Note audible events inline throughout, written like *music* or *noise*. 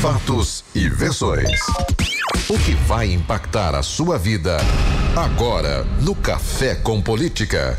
Fatos e versões. O que vai impactar a sua vida agora no Café com Política.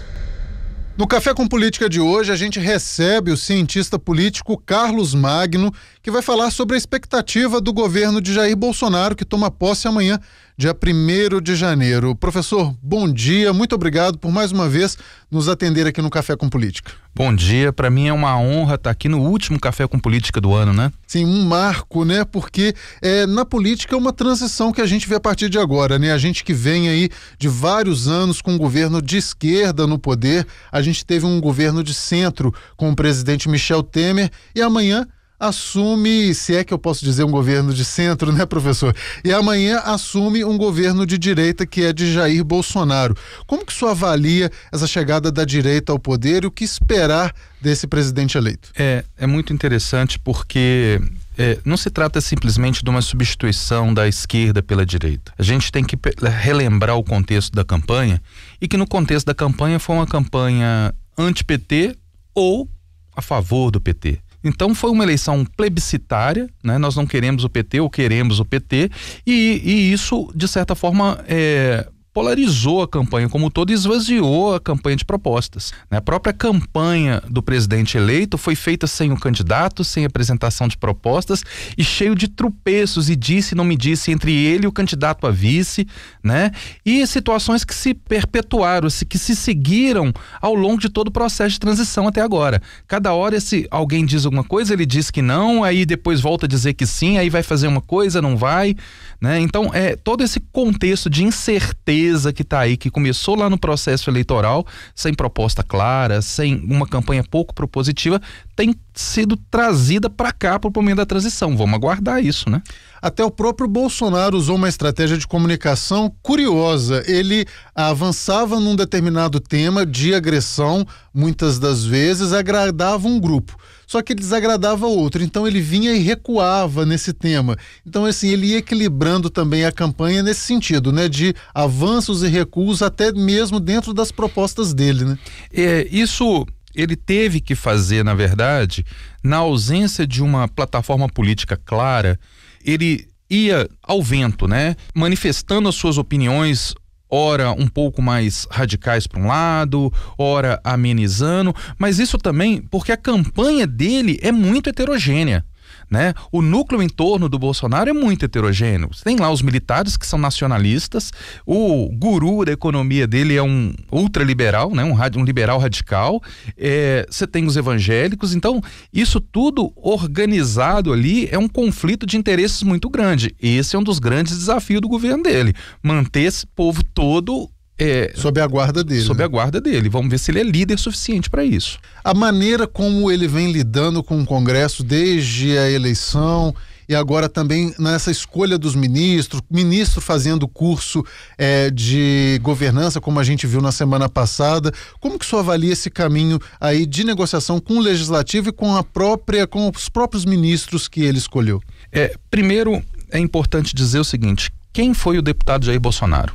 No Café com Política de hoje, a gente recebe o cientista político Carlos Magno, que vai falar sobre a expectativa do governo de Jair Bolsonaro, que toma posse amanhã dia 1 de janeiro. Professor, bom dia, muito obrigado por mais uma vez nos atender aqui no Café com Política. Bom dia, para mim é uma honra estar tá aqui no último Café com Política do ano, né? Sim, um marco, né? Porque é, na política é uma transição que a gente vê a partir de agora, né? A gente que vem aí de vários anos com um governo de esquerda no poder, a gente teve um governo de centro com o presidente Michel Temer e amanhã assume, se é que eu posso dizer, um governo de centro, né, professor? E amanhã assume um governo de direita que é de Jair Bolsonaro. Como que o senhor avalia essa chegada da direita ao poder e o que esperar desse presidente eleito? É, é muito interessante porque é, não se trata simplesmente de uma substituição da esquerda pela direita. A gente tem que relembrar o contexto da campanha e que no contexto da campanha foi uma campanha anti-PT ou a favor do PT. Então foi uma eleição plebiscitária, né? nós não queremos o PT ou queremos o PT, e, e isso, de certa forma, é, polarizou a campanha como um todo e esvaziou a campanha de propostas. Né? A própria campanha do presidente eleito foi feita sem o candidato, sem apresentação de propostas e cheio de tropeços e disse não me disse entre ele e o candidato a vice, né? E situações que se perpetuaram, que se seguiram ao longo de todo o processo de transição até agora. Cada hora se alguém diz alguma coisa, ele diz que não, aí depois volta a dizer que sim, aí vai fazer uma coisa, não vai, né? Então, é todo esse contexto de incerteza mesa que está aí, que começou lá no processo eleitoral, sem proposta clara, sem uma campanha pouco propositiva, tem sido trazida para cá para o momento da transição. Vamos aguardar isso, né? Até o próprio Bolsonaro usou uma estratégia de comunicação curiosa. Ele avançava num determinado tema de agressão, muitas das vezes agradava um grupo só que ele desagradava outro. Então ele vinha e recuava nesse tema. Então, assim, ele ia equilibrando também a campanha nesse sentido, né? De avanços e recuos, até mesmo dentro das propostas dele, né? É, isso ele teve que fazer, na verdade, na ausência de uma plataforma política clara, ele ia ao vento, né? Manifestando as suas opiniões ora um pouco mais radicais para um lado, ora amenizando, mas isso também porque a campanha dele é muito heterogênea né? O núcleo em torno do Bolsonaro é muito heterogêneo. Tem lá os militares que são nacionalistas, o guru da economia dele é um ultraliberal, né? Um, um liberal radical. É, você é, tem os evangélicos. Então, isso tudo organizado ali é um conflito de interesses muito grande. Esse é um dos grandes desafios do governo dele, manter esse povo todo é, sob a guarda dele. Sob né? a guarda dele. Vamos ver se ele é líder suficiente para isso. A maneira como ele vem lidando com o Congresso desde a eleição e agora também nessa escolha dos ministros, ministro fazendo curso é, de governança, como a gente viu na semana passada. Como que o senhor avalia esse caminho aí de negociação com o legislativo e com a própria, com os próprios ministros que ele escolheu? É, primeiro é importante dizer o seguinte: quem foi o deputado Jair Bolsonaro?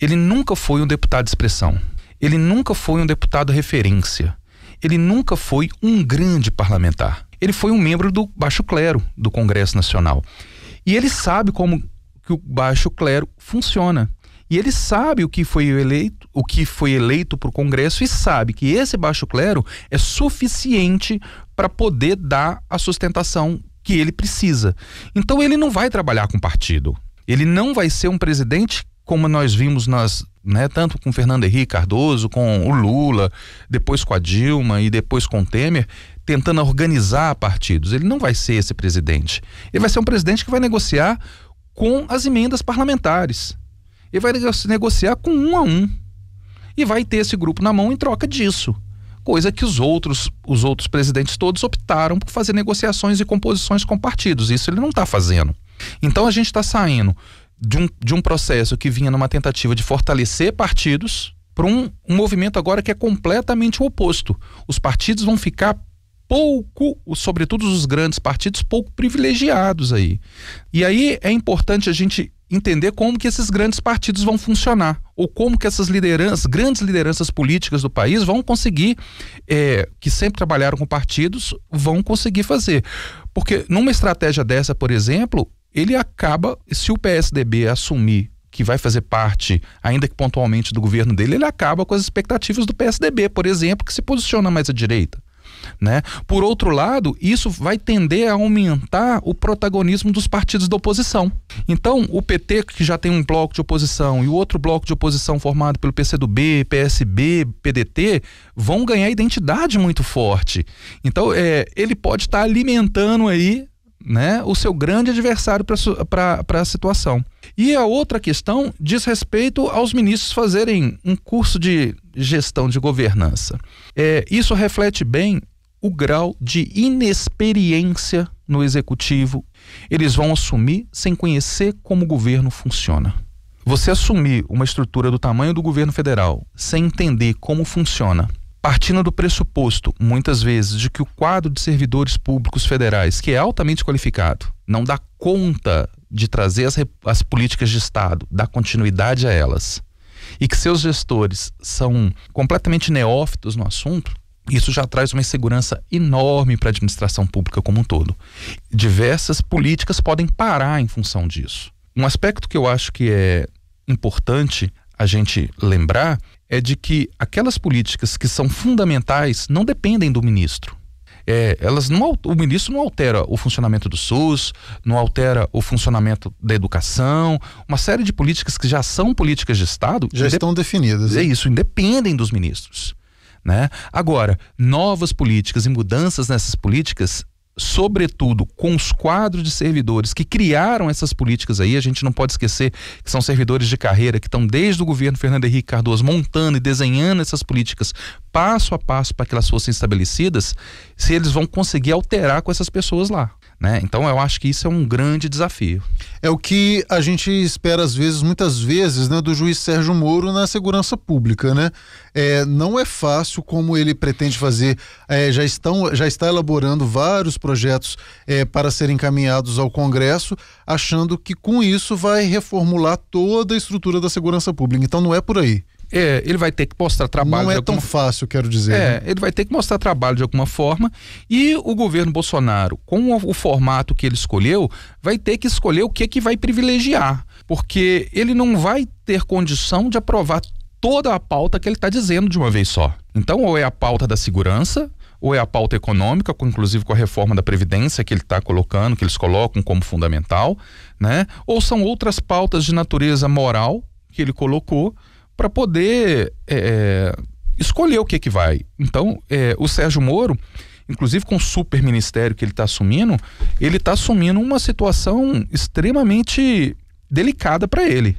Ele nunca foi um deputado de expressão. Ele nunca foi um deputado referência. Ele nunca foi um grande parlamentar. Ele foi um membro do baixo clero do Congresso Nacional. E ele sabe como que o baixo clero funciona. E ele sabe o que foi eleito, o que foi eleito para o Congresso e sabe que esse baixo clero é suficiente para poder dar a sustentação que ele precisa. Então ele não vai trabalhar com partido. Ele não vai ser um presidente como nós vimos nas, né, tanto com Fernando Henrique Cardoso, com o Lula, depois com a Dilma e depois com o Temer, tentando organizar partidos. Ele não vai ser esse presidente. Ele vai ser um presidente que vai negociar com as emendas parlamentares. Ele vai negociar com um a um. E vai ter esse grupo na mão em troca disso coisa que os outros, os outros presidentes todos optaram por fazer negociações e composições com partidos. Isso ele não está fazendo. Então a gente está saindo de um, de um processo que vinha numa tentativa de fortalecer partidos para um, um movimento agora que é completamente o oposto. Os partidos vão ficar pouco, sobretudo os grandes partidos, pouco privilegiados aí. E aí é importante a gente entender como que esses grandes partidos vão funcionar ou como que essas lideranças, grandes lideranças políticas do país vão conseguir, é, que sempre trabalharam com partidos, vão conseguir fazer. Porque numa estratégia dessa, por exemplo, ele acaba, se o PSDB assumir que vai fazer parte, ainda que pontualmente, do governo dele, ele acaba com as expectativas do PSDB, por exemplo, que se posiciona mais à direita. Né? Por outro lado, isso vai tender a aumentar o protagonismo dos partidos da oposição. Então, o PT, que já tem um bloco de oposição, e o outro bloco de oposição formado pelo PCdoB, PSB, PDT, vão ganhar identidade muito forte. Então, é, ele pode estar tá alimentando aí né, o seu grande adversário para a situação. E a outra questão diz respeito aos ministros fazerem um curso de gestão de governança. É, isso reflete bem o grau de inexperiência no executivo. Eles vão assumir sem conhecer como o governo funciona. Você assumir uma estrutura do tamanho do governo federal sem entender como funciona partindo do pressuposto, muitas vezes, de que o quadro de servidores públicos federais, que é altamente qualificado, não dá conta de trazer as, as políticas de Estado, dar continuidade a elas, e que seus gestores são completamente neófitos no assunto, isso já traz uma insegurança enorme para a administração pública como um todo. Diversas políticas podem parar em função disso. Um aspecto que eu acho que é importante a gente lembrar é de que aquelas políticas que são fundamentais não dependem do ministro. É, elas não, o ministro não altera o funcionamento do SUS, não altera o funcionamento da educação, uma série de políticas que já são políticas de Estado. Já estão definidas. É né? isso, independem dos ministros. Né? Agora, novas políticas e mudanças nessas políticas sobretudo com os quadros de servidores que criaram essas políticas aí, a gente não pode esquecer que são servidores de carreira que estão desde o governo Fernando Henrique Cardoso montando e desenhando essas políticas passo a passo para que elas fossem estabelecidas, se eles vão conseguir alterar com essas pessoas lá. Né? Então eu acho que isso é um grande desafio. É o que a gente espera às vezes, muitas vezes, né, do juiz Sérgio Moro na segurança pública, né? É, não é fácil como ele pretende fazer. É, já estão, já está elaborando vários projetos é, para serem encaminhados ao Congresso, achando que com isso vai reformular toda a estrutura da segurança pública. Então não é por aí. É, ele vai ter que mostrar trabalho. Não é alguma... tão fácil, quero dizer. É, né? ele vai ter que mostrar trabalho de alguma forma. E o governo Bolsonaro, com o, o formato que ele escolheu, vai ter que escolher o que, é que vai privilegiar. Porque ele não vai ter condição de aprovar toda a pauta que ele está dizendo de uma vez só. Então, ou é a pauta da segurança, ou é a pauta econômica, com, inclusive com a reforma da Previdência que ele está colocando, que eles colocam como fundamental, né? ou são outras pautas de natureza moral que ele colocou para poder é, é, escolher o que que vai. Então, é, o Sérgio Moro, inclusive com o super ministério que ele está assumindo, ele está assumindo uma situação extremamente delicada para ele.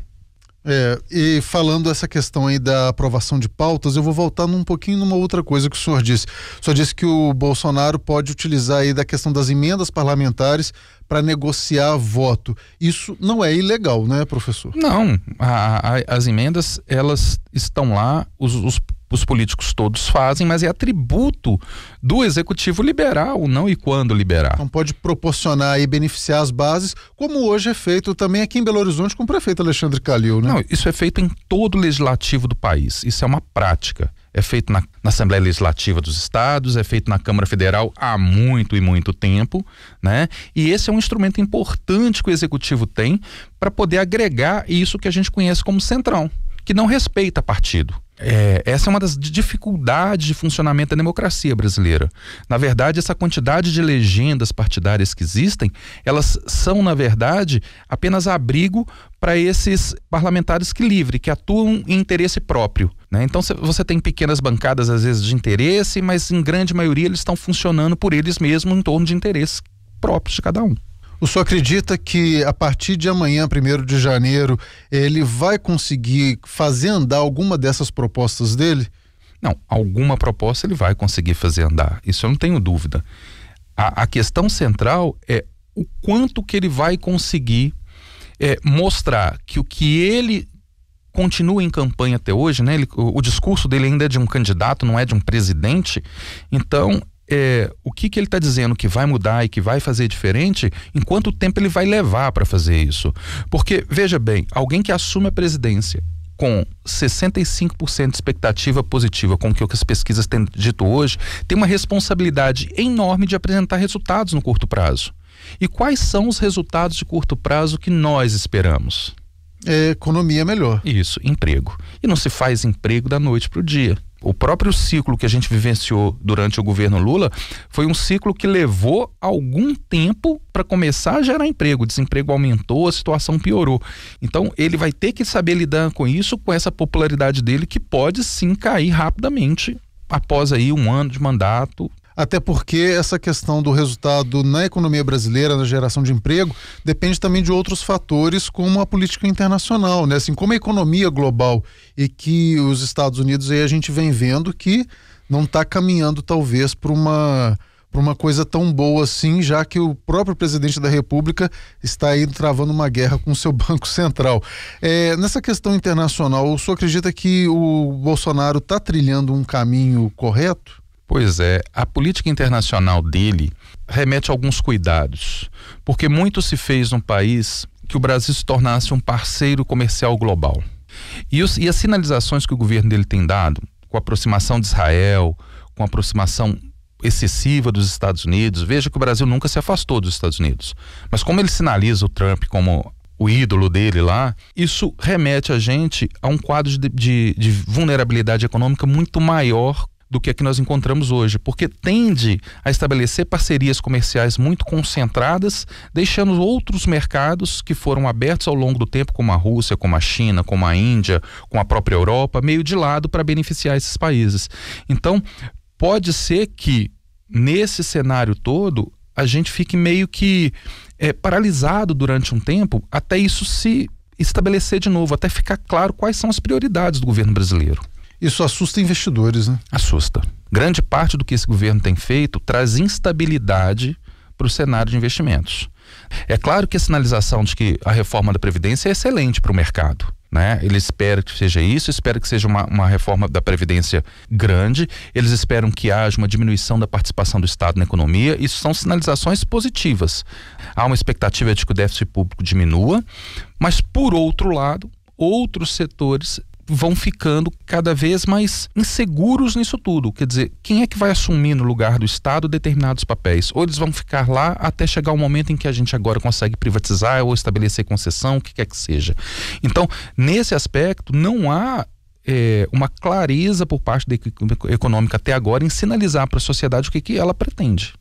É, e falando essa questão aí da aprovação de pautas, eu vou voltar num pouquinho numa outra coisa que o senhor disse. O senhor disse que o Bolsonaro pode utilizar aí da questão das emendas parlamentares para negociar voto. Isso não é ilegal, né, professor? Não. A, a, as emendas, elas estão lá, os, os os políticos todos fazem, mas é atributo do executivo liberar ou não e quando liberar. Então pode proporcionar e beneficiar as bases, como hoje é feito também aqui em Belo Horizonte com o prefeito Alexandre Calil, né? Não, isso é feito em todo o legislativo do país. Isso é uma prática. É feito na, na Assembleia Legislativa dos Estados, é feito na Câmara Federal há muito e muito tempo, né? E esse é um instrumento importante que o executivo tem para poder agregar isso que a gente conhece como central, que não respeita partido é, essa é uma das dificuldades de funcionamento da democracia brasileira. Na verdade, essa quantidade de legendas partidárias que existem, elas são, na verdade, apenas abrigo para esses parlamentares que livre, que atuam em interesse próprio. Né? Então você tem pequenas bancadas, às vezes, de interesse, mas em grande maioria eles estão funcionando por eles mesmos em torno de interesses próprios de cada um. O senhor acredita que a partir de amanhã, 1 de janeiro, ele vai conseguir fazer andar alguma dessas propostas dele? Não, alguma proposta ele vai conseguir fazer andar, isso eu não tenho dúvida. A, a questão central é o quanto que ele vai conseguir é, mostrar que o que ele continua em campanha até hoje, né? Ele, o, o discurso dele ainda é de um candidato, não é de um presidente. Então, é, o que, que ele está dizendo que vai mudar e que vai fazer diferente, em quanto tempo ele vai levar para fazer isso. Porque, veja bem, alguém que assume a presidência com 65% de expectativa positiva, com o que as pesquisas têm dito hoje, tem uma responsabilidade enorme de apresentar resultados no curto prazo. E quais são os resultados de curto prazo que nós esperamos? é, economia é melhor. Isso, emprego. E não se faz emprego da noite para o dia. O próprio ciclo que a gente vivenciou durante o governo Lula foi um ciclo que levou algum tempo para começar a gerar emprego. O desemprego aumentou, a situação piorou. Então, ele vai ter que saber lidar com isso, com essa popularidade dele, que pode sim cair rapidamente após aí um ano de mandato até porque essa questão do resultado na economia brasileira, na geração de emprego, depende também de outros fatores, como a política internacional, né? Assim como a economia global e que os Estados Unidos aí a gente vem vendo que não está caminhando talvez para uma para uma coisa tão boa assim, já que o próprio presidente da República está aí travando uma guerra com o seu *laughs* Banco Central. É, nessa questão internacional, o senhor acredita que o Bolsonaro está trilhando um caminho correto? Pois é, a política internacional dele remete a alguns cuidados, porque muito se fez no país que o Brasil se tornasse um parceiro comercial global. E, os, e as sinalizações que o governo dele tem dado, com a aproximação de Israel, com a aproximação excessiva dos Estados Unidos, veja que o Brasil nunca se afastou dos Estados Unidos. Mas como ele sinaliza o Trump como o ídolo dele lá, isso remete a gente a um quadro de, de, de vulnerabilidade econômica muito maior do que a que nós encontramos hoje, porque tende a estabelecer parcerias comerciais muito concentradas, deixando outros mercados que foram abertos ao longo do tempo, como a Rússia, como a China, como a Índia, com a própria Europa, meio de lado para beneficiar esses países. Então, pode ser que nesse cenário todo a gente fique meio que é, paralisado durante um tempo até isso se estabelecer de novo, até ficar claro quais são as prioridades do governo brasileiro. Isso assusta investidores, né? Assusta. Grande parte do que esse governo tem feito traz instabilidade para o cenário de investimentos. É claro que a sinalização de que a reforma da Previdência é excelente para o mercado. Né? Ele espera que seja isso, espera que seja uma, uma reforma da Previdência grande, eles esperam que haja uma diminuição da participação do Estado na economia. Isso são sinalizações positivas. Há uma expectativa de que o déficit público diminua, mas, por outro lado, outros setores vão ficando cada vez mais inseguros nisso tudo. Quer dizer, quem é que vai assumir no lugar do Estado determinados papéis? Ou eles vão ficar lá até chegar o momento em que a gente agora consegue privatizar ou estabelecer concessão, o que quer que seja. Então, nesse aspecto, não há é, uma clareza por parte da econômica até agora em sinalizar para a sociedade o que, que ela pretende.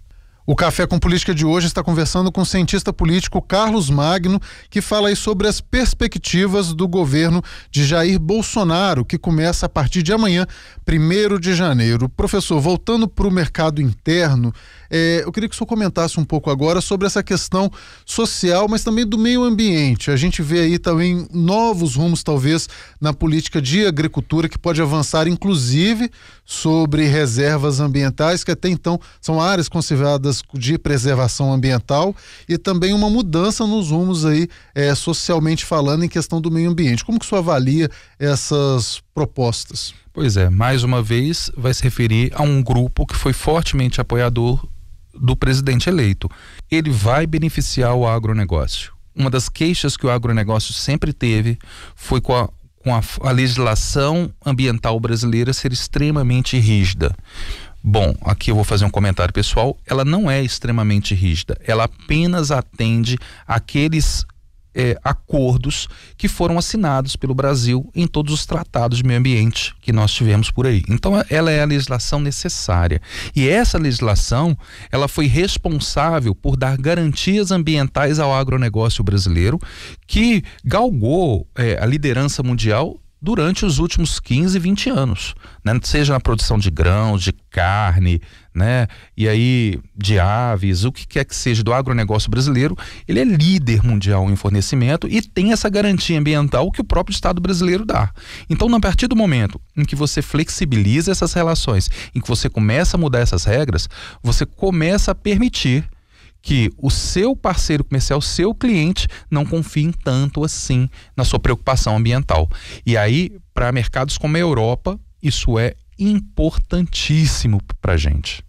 O Café com Política de hoje está conversando com o cientista político Carlos Magno, que fala aí sobre as perspectivas do governo de Jair Bolsonaro, que começa a partir de amanhã, 1 de janeiro. Professor, voltando para o mercado interno, é, eu queria que o senhor comentasse um pouco agora sobre essa questão social, mas também do meio ambiente. A gente vê aí também novos rumos, talvez, na política de agricultura, que pode avançar, inclusive, sobre reservas ambientais, que até então são áreas consideradas de preservação ambiental, e também uma mudança nos rumos aí, é, socialmente falando, em questão do meio ambiente. Como que o senhor avalia essas propostas? Pois é, mais uma vez vai se referir a um grupo que foi fortemente apoiador do presidente eleito. Ele vai beneficiar o agronegócio. Uma das queixas que o agronegócio sempre teve foi com a com a, a legislação ambiental brasileira ser extremamente rígida. Bom, aqui eu vou fazer um comentário pessoal. Ela não é extremamente rígida. Ela apenas atende aqueles é, acordos que foram assinados pelo Brasil em todos os tratados de meio ambiente que nós tivemos por aí. Então, ela é a legislação necessária. E essa legislação, ela foi responsável por dar garantias ambientais ao agronegócio brasileiro, que galgou é, a liderança mundial durante os últimos 15, 20 anos, né? seja na produção de grãos, de carne, né? E aí de aves, o que quer que seja do agronegócio brasileiro, ele é líder mundial em fornecimento e tem essa garantia ambiental que o próprio Estado brasileiro dá. Então, a partir do momento em que você flexibiliza essas relações, em que você começa a mudar essas regras, você começa a permitir que o seu parceiro comercial, seu cliente, não confie tanto assim na sua preocupação ambiental. E aí, para mercados como a Europa, isso é importantíssimo para a gente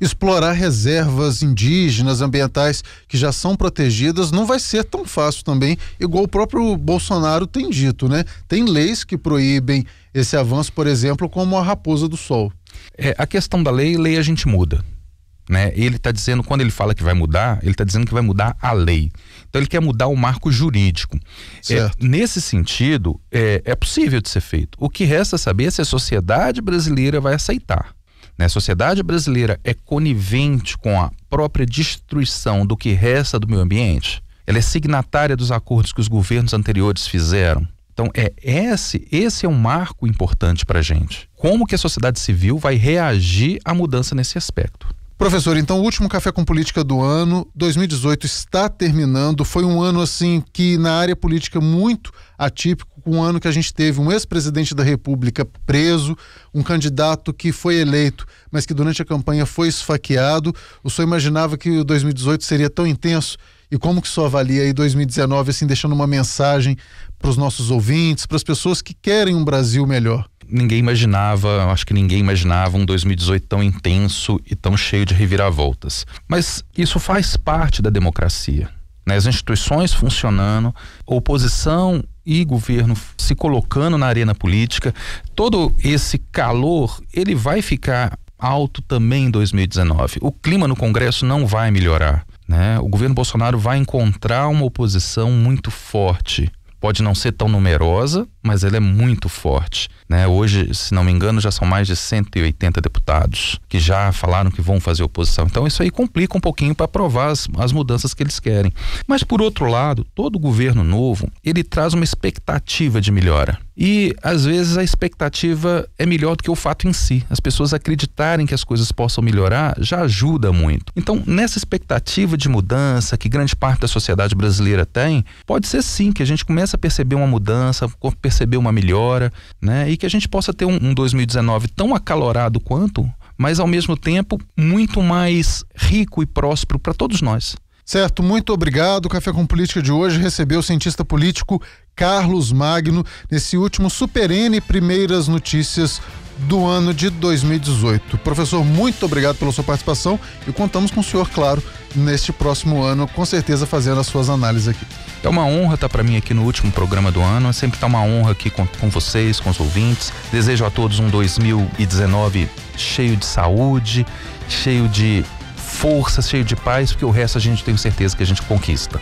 explorar reservas indígenas, ambientais que já são protegidas, não vai ser tão fácil também, igual o próprio Bolsonaro tem dito, né? Tem leis que proíbem esse avanço, por exemplo, como a Raposa do Sol. É, a questão da lei, lei a gente muda. Né? Ele está dizendo, quando ele fala que vai mudar, ele está dizendo que vai mudar a lei. Então ele quer mudar o marco jurídico. É, nesse sentido, é, é possível de ser feito. O que resta saber é se a sociedade brasileira vai aceitar né, a sociedade brasileira é conivente com a própria destruição do que resta do meio ambiente, ela é signatária dos acordos que os governos anteriores fizeram. Então é esse, esse é um marco importante para a gente. Como que a sociedade civil vai reagir à mudança nesse aspecto? Professor, então o último Café com Política do ano, 2018, está terminando. Foi um ano assim que na área política muito atípico um ano que a gente teve um ex-presidente da República preso, um candidato que foi eleito, mas que durante a campanha foi esfaqueado. O senhor imaginava que o 2018 seria tão intenso? E como que o senhor avalia aí 2019, assim, deixando uma mensagem para os nossos ouvintes, para as pessoas que querem um Brasil melhor? Ninguém imaginava, acho que ninguém imaginava um 2018 tão intenso e tão cheio de reviravoltas. Mas isso faz parte da democracia né, as instituições funcionando, oposição e governo se colocando na arena política, todo esse calor ele vai ficar alto também em 2019. O clima no Congresso não vai melhorar. Né? O governo Bolsonaro vai encontrar uma oposição muito forte. Pode não ser tão numerosa, mas ela é muito forte. Né? Hoje, se não me engano, já são mais de 180 deputados que já falaram que vão fazer oposição. Então, isso aí complica um pouquinho para aprovar as, as mudanças que eles querem. Mas, por outro lado, todo governo novo ele traz uma expectativa de melhora. E às vezes a expectativa é melhor do que o fato em si. As pessoas acreditarem que as coisas possam melhorar já ajuda muito. Então, nessa expectativa de mudança que grande parte da sociedade brasileira tem, pode ser sim que a gente comece a perceber uma mudança, perceber uma melhora, né? E que a gente possa ter um, um 2019 tão acalorado quanto, mas ao mesmo tempo muito mais rico e próspero para todos nós. Certo, muito obrigado. O Café com Política de hoje recebeu o cientista político Carlos Magno nesse último Super N Primeiras Notícias do ano de 2018. Professor, muito obrigado pela sua participação e contamos com o senhor, claro, neste próximo ano, com certeza fazendo as suas análises aqui. É uma honra estar tá para mim aqui no último programa do ano. É sempre tá uma honra aqui com, com vocês, com os ouvintes. Desejo a todos um 2019 cheio de saúde, cheio de força, cheio de paz, porque o resto a gente tem certeza que a gente conquista.